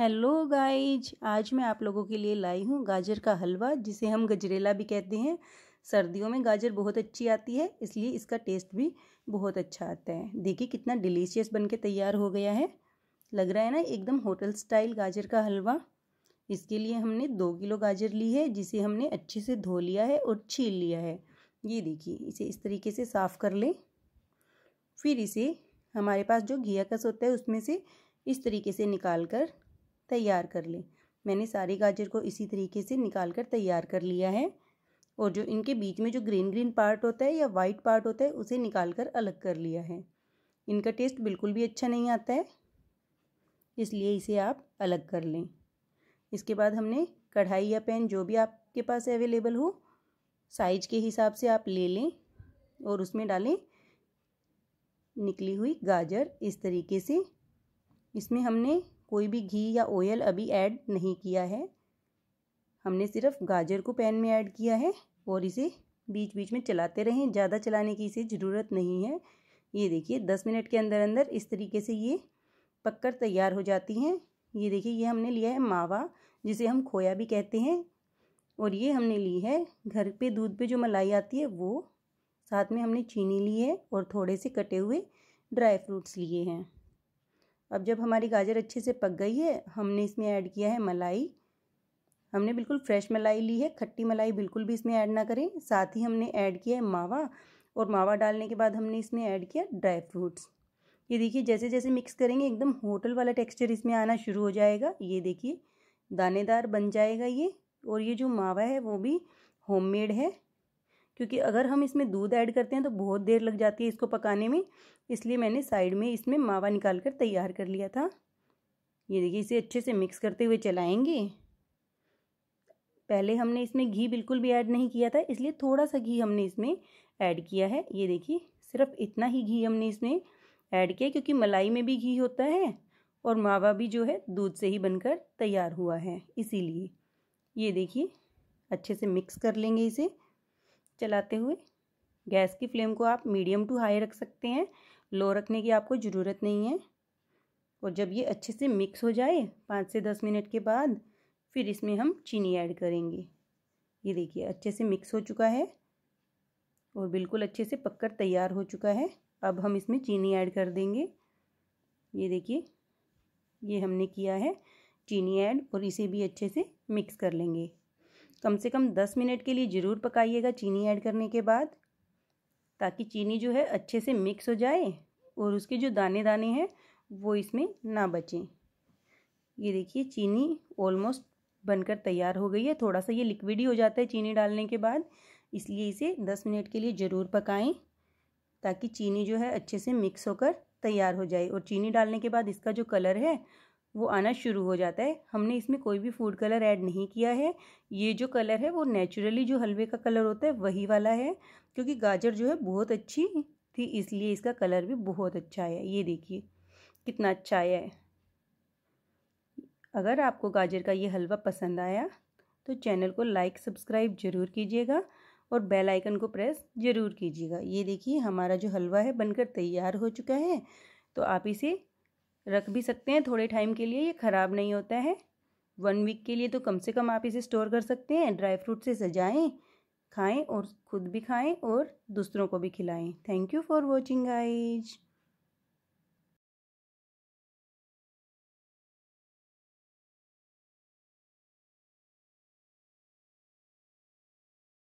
hello guys आज मैं आप लोगों के लिए लाई हूँ गाजर का हलवा जिसे हम गजरेला भी कहते हैं सर्दियों में गाजर बहुत अच्छी आती है इसलिए इसका टेस्ट भी बहुत अच्छा आता है देखिए कितना डिलीशियस बन के तैयार हो गया है लग रहा है ना एकदम होटल स्टाइल गाजर का हलवा इसके लिए हमने दो किलो गाजर ली है जिसे हमने अच्छे से धो लिया है और छील लिया है ये देखिए इसे इस तरीके से साफ़ कर लें फिर इसे हमारे पास जो घिया कस होता है उसमें से इस तरीके से निकाल कर तैयार कर लें मैंने सारी गाजर को इसी तरीके से निकाल कर तैयार कर लिया है और जो इनके बीच में जो ग्रीन ग्रीन पार्ट होता है या वाइट पार्ट होता है उसे निकाल कर अलग कर लिया है इनका टेस्ट बिल्कुल भी अच्छा नहीं आता है इसलिए इसे आप अलग कर लें इसके बाद हमने कढ़ाई या पैन जो भी आपके पास अवेलेबल हो साइज के हिसाब से आप ले लें और उसमें डालें निकली हुई गाजर इस तरीके से इसमें हमने कोई भी घी या ऑयल अभी ऐड नहीं किया है हमने सिर्फ गाजर को पैन में ऐड किया है और इसे बीच बीच में चलाते रहें ज़्यादा चलाने की इसे ज़रूरत नहीं है ये देखिए दस मिनट के अंदर अंदर इस तरीके से ये पककर तैयार हो जाती हैं ये देखिए ये हमने लिया है मावा जिसे हम खोया भी कहते हैं और ये हमने ली है घर पे दूध पे जो मलाई आती है वो साथ में हमने चीनी ली है और थोड़े से कटे हुए ड्राई फ्रूट्स लिए हैं अब जब हमारी गाजर अच्छे से पक गई है हमने इसमें ऐड किया है मलाई हमने बिल्कुल फ्रेश मलाई ली है खट्टी मलाई बिल्कुल भी इसमें ऐड ना करें साथ ही हमने ऐड किया है मावा और मावा डालने के बाद हमने इसमें ऐड किया ड्राई फ्रूट्स ये देखिए जैसे जैसे मिक्स करेंगे एकदम होटल वाला टेक्सचर इसमें आना शुरू हो जाएगा ये देखिए दानेदार बन जाएगा ये और ये जो मावा है वो भी होममेड है क्योंकि अगर हम इसमें दूध ऐड करते हैं तो बहुत देर लग जाती है इसको पकाने में इसलिए मैंने साइड में इसमें मावा निकाल कर तैयार कर लिया था ये देखिए इसे अच्छे से मिक्स करते हुए चलाएंगे पहले हमने इसमें घी बिल्कुल भी ऐड नहीं किया था इसलिए थोड़ा सा घी हमने इसमें ऐड किया है ये देखिए सिर्फ इतना ही घी हमने इसमें ऐड किया क्योंकि मलाई में भी घी होता है और मावा भी जो है दूध से ही बनकर तैयार हुआ है इसीलिए ये देखिए अच्छे से मिक्स कर लेंगे इसे चलाते हुए गैस की फ्लेम को आप मीडियम टू हाई रख सकते हैं लो रखने की आपको ज़रूरत नहीं है और जब ये अच्छे से मिक्स हो जाए पाँच से दस मिनट के बाद फिर इसमें हम चीनी ऐड करेंगे ये देखिए अच्छे से मिक्स हो चुका है और बिल्कुल अच्छे से पककर तैयार हो चुका है अब हम इसमें चीनी ऐड कर देंगे ये देखिए ये हमने किया है चीनी ऐड और इसे भी अच्छे से मिक्स कर लेंगे कम से कम दस मिनट के लिए ज़रूर पकाइएगा चीनी ऐड करने के बाद ताकि चीनी जो है अच्छे से मिक्स हो जाए और उसके जो दाने दाने हैं वो इसमें ना बचें ये देखिए चीनी ऑलमोस्ट बनकर तैयार हो गई है थोड़ा सा ये लिक्विड ही हो जाता है चीनी डालने के बाद इसलिए इसे दस मिनट के लिए ज़रूर पकाएं ताकि चीनी जो है अच्छे से मिक्स होकर तैयार हो जाए और चीनी डालने के बाद इसका जो कलर है वो आना शुरू हो जाता है हमने इसमें कोई भी फूड कलर ऐड नहीं किया है ये जो कलर है वो नेचुरली जो हलवे का कलर होता है वही वाला है क्योंकि गाजर जो है बहुत अच्छी थी इसलिए इसका कलर भी बहुत अच्छा आया ये देखिए कितना अच्छा आया है अगर आपको गाजर का ये हलवा पसंद आया तो चैनल को लाइक सब्सक्राइब ज़रूर कीजिएगा और बेल आइकन को प्रेस ज़रूर कीजिएगा ये देखिए हमारा जो हलवा है बनकर तैयार हो चुका है तो आप इसे रख भी सकते हैं थोड़े टाइम के लिए ये ख़राब नहीं होता है वन वीक के लिए तो कम से कम आप इसे स्टोर कर सकते हैं ड्राई फ्रूट से सजाएं खाएं और ख़ुद भी खाएं और दूसरों को भी खिलाएं thank you for watching eyes